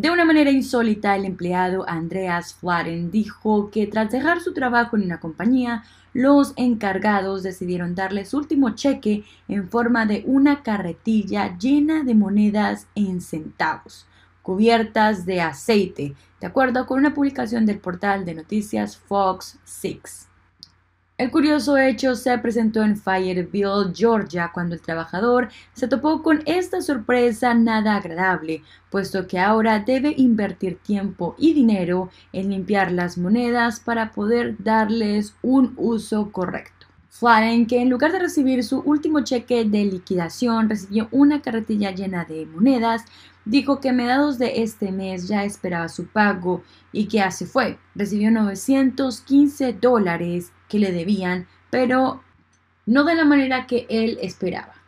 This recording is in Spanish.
De una manera insólita, el empleado Andreas Fuaren dijo que tras dejar su trabajo en una compañía, los encargados decidieron darle su último cheque en forma de una carretilla llena de monedas en centavos, cubiertas de aceite, de acuerdo con una publicación del portal de noticias Fox 6. El curioso hecho se presentó en Fireville, Georgia, cuando el trabajador se topó con esta sorpresa nada agradable, puesto que ahora debe invertir tiempo y dinero en limpiar las monedas para poder darles un uso correcto. Flaren, que en lugar de recibir su último cheque de liquidación, recibió una carretilla llena de monedas, dijo que a mediados de este mes ya esperaba su pago y que así fue. Recibió 915 dólares que le debían, pero no de la manera que él esperaba.